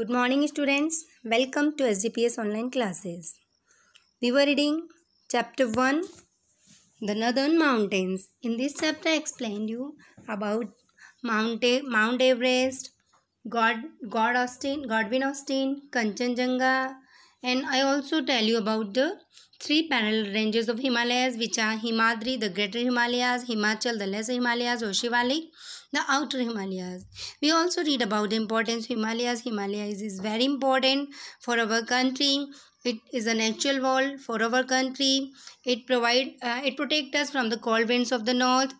Good morning students. Welcome to SGPS online classes. We were reading chapter 1 The Northern Mountains. In this chapter I explained you about Mount, Mount Everest, God, God Austin, Godwin Austin, Kanchenjunga and I also tell you about the three parallel ranges of Himalayas which are Himadri, the Greater Himalayas, Himachal, the Lesser Himalayas, Oshivalik the outer Himalayas. We also read about the importance of Himalayas. Himalayas is very important for our country. It is a natural wall for our country. It provide uh, it protect us from the cold winds of the north,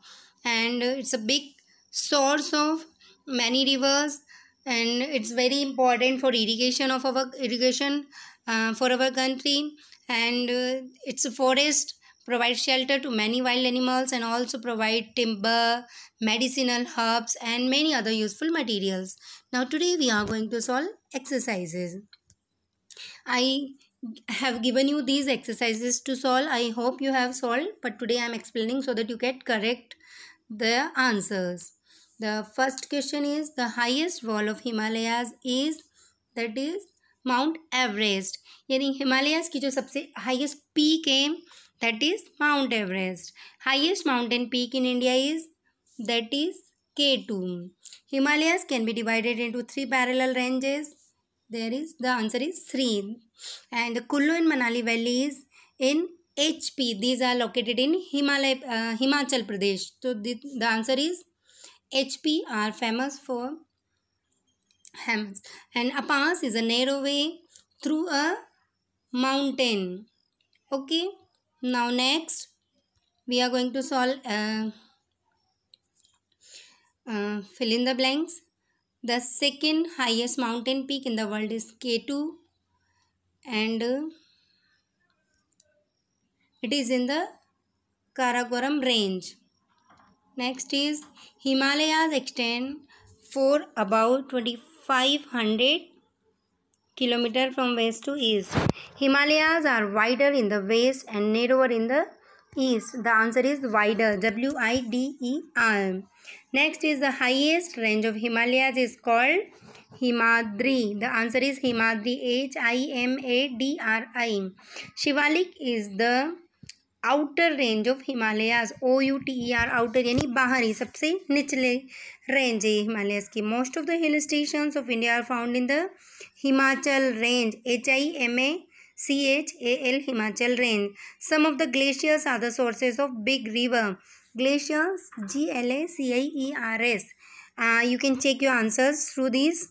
and it's a big source of many rivers and it's very important for irrigation of our irrigation uh, for our country and uh, it's a forest provide shelter to many wild animals and also provide timber, medicinal herbs and many other useful materials. Now today we are going to solve exercises. I have given you these exercises to solve. I hope you have solved but today I am explaining so that you get correct the answers. The first question is the highest wall of Himalayas is that Mount Everest. यानी हिमालयस की जो सबसे highest peak है that is Mount Everest. Highest mountain peak in India is that is K2. Himalayas can be divided into three parallel ranges. There is the answer is Sri. And the Kullu and Manali Valley is in HP. These are located in Himalay uh, Himachal Pradesh. So the, the answer is HP are famous for hammock. And a pass is a narrow way through a mountain. Okay now next we are going to solve uh, uh, fill in the blanks the second highest mountain peak in the world is K2 and uh, it is in the Karakoram range. Next is Himalayas extend for about 2500 kilometer from west to east. Himalayas are wider in the west and narrower in the east. The answer is wider. W I D E R. Next is the highest range of Himalayas is called Himadri. The answer is Himadri. H I M A D R I. Shivalik is the outer range of Himalayas O U T E R outer यानी बाहरी सबसे निचले range है हिमालयाज की most of the hill station of India are found in the Himachal range H I M A C H A L Himachal range some of the glaciers are the sources of big river glaciers G L A C I E R S you can check your answers through this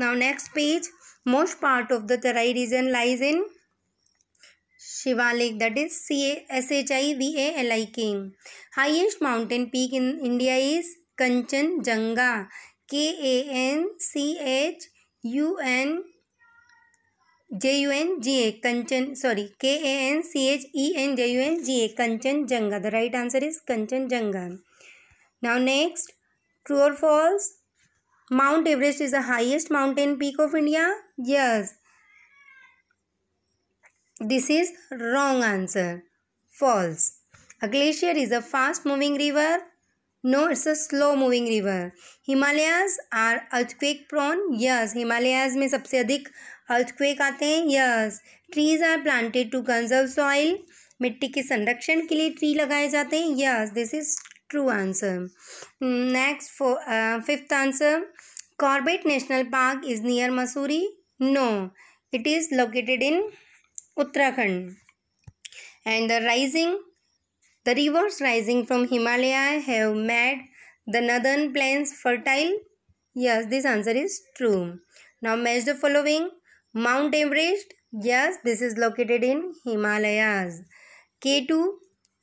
now next page most part of the Terai region lies in Shivalik that is C S H I V A L I K highest mountain peak in India is Kanchenjunga K A N C H U N J U N G A Kanchen sorry K A N C H E N J U N G A Kanchenjunga the right answer is Kanchenjunga now next true और false Mount Everest is the highest mountain peak of India yes this is wrong answer false a glacier is a fast moving river no it's a slow moving river Himalayas are earthquake prone yes Himalayas में सबसे अधिक earthquake आते हैं yes trees are planted to conserve soil मिट्टी के संरक्षण के लिए ट्री लगाए जाते हैं yes this is true answer next fifth answer Corbett National Park is near Mussoorie no it is located in Uttarakhand. And the rising, the rivers rising from Himalaya have made the northern plains fertile. Yes, this answer is true. Now match the following. Mount Everest. Yes, this is located in Himalayas. K2.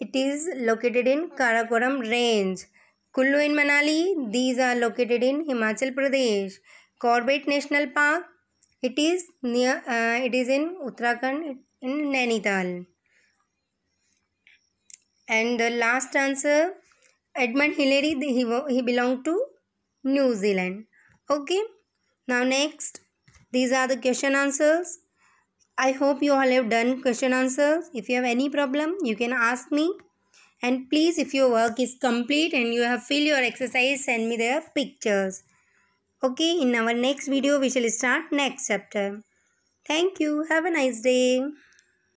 It is located in Karakoram range. Kullu in Manali. These are located in Himachal Pradesh. Corbett National Park it is near. Uh, it is in Uttarakhand in Nainital. And the last answer, Edmund Hillary. He he belonged to New Zealand. Okay. Now next, these are the question answers. I hope you all have done question answers. If you have any problem, you can ask me. And please, if your work is complete and you have filled your exercise, send me the pictures. Okay, in our next video, we shall start next chapter. Thank you. Have a nice day.